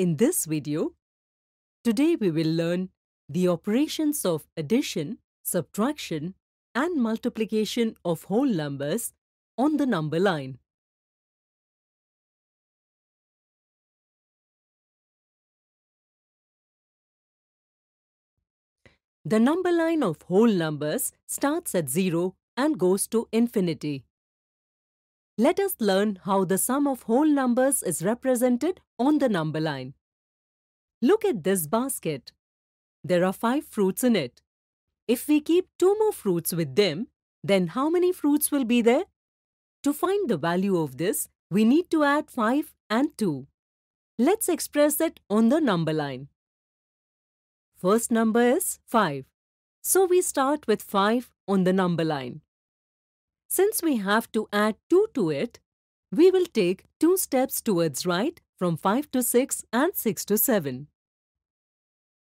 In this video, today we will learn the operations of addition, subtraction and multiplication of whole numbers on the number line. The number line of whole numbers starts at 0 and goes to infinity. Let us learn how the sum of whole numbers is represented on the number line. Look at this basket. There are five fruits in it. If we keep two more fruits with them, then how many fruits will be there? To find the value of this, we need to add 5 and 2. Let's express it on the number line. First number is 5. So we start with 5 on the number line. Since we have to add 2 to it, we will take 2 steps towards right from 5 to 6 and 6 to 7.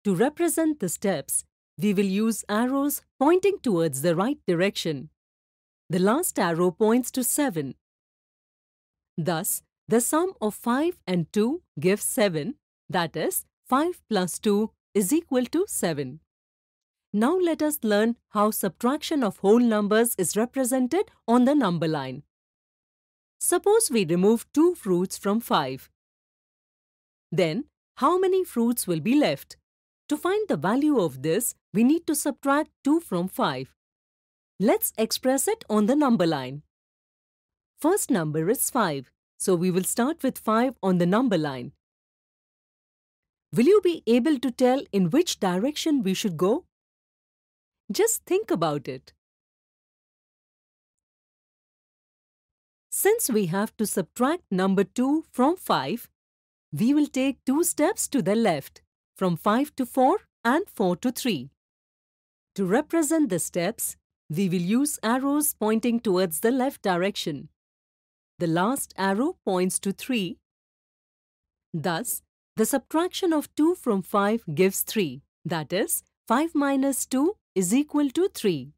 To represent the steps, we will use arrows pointing towards the right direction. The last arrow points to 7. Thus, the sum of 5 and 2 gives 7, that is, 5 plus 2 is equal to 7. Now let us learn how subtraction of whole numbers is represented on the number line. Suppose we remove 2 fruits from 5. Then, how many fruits will be left? To find the value of this, we need to subtract 2 from 5. Let's express it on the number line. First number is 5, so we will start with 5 on the number line. Will you be able to tell in which direction we should go? Just think about it. Since we have to subtract number 2 from 5, we will take two steps to the left, from 5 to 4 and 4 to 3. To represent the steps, we will use arrows pointing towards the left direction. The last arrow points to 3. Thus, the subtraction of 2 from 5 gives 3, that is, 5 minus 2 is equal to 3.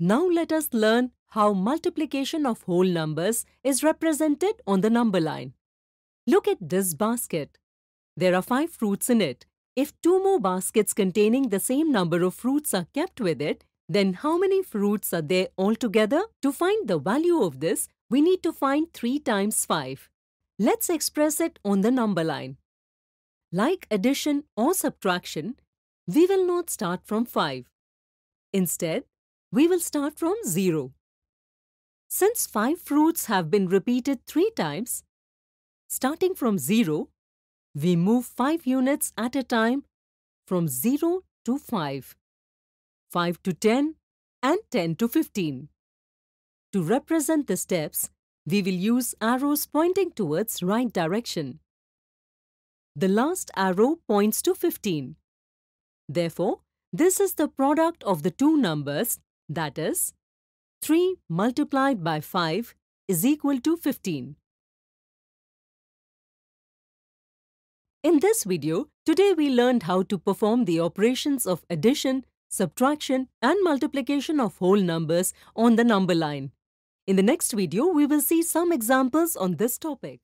Now let us learn how multiplication of whole numbers is represented on the number line. Look at this basket. There are 5 fruits in it. If two more baskets containing the same number of fruits are kept with it, then how many fruits are there altogether? To find the value of this, we need to find 3 times 5. Let's express it on the number line. Like addition or subtraction, we will not start from 5. Instead, we will start from 0. Since 5 fruits have been repeated 3 times, starting from 0, we move 5 units at a time from 0 to 5, 5 to 10 and 10 to 15. To represent the steps, we will use arrows pointing towards right direction. The last arrow points to 15. Therefore, this is the product of the two numbers that is 3 multiplied by 5 is equal to 15. In this video, today we learned how to perform the operations of addition, subtraction and multiplication of whole numbers on the number line. In the next video, we will see some examples on this topic.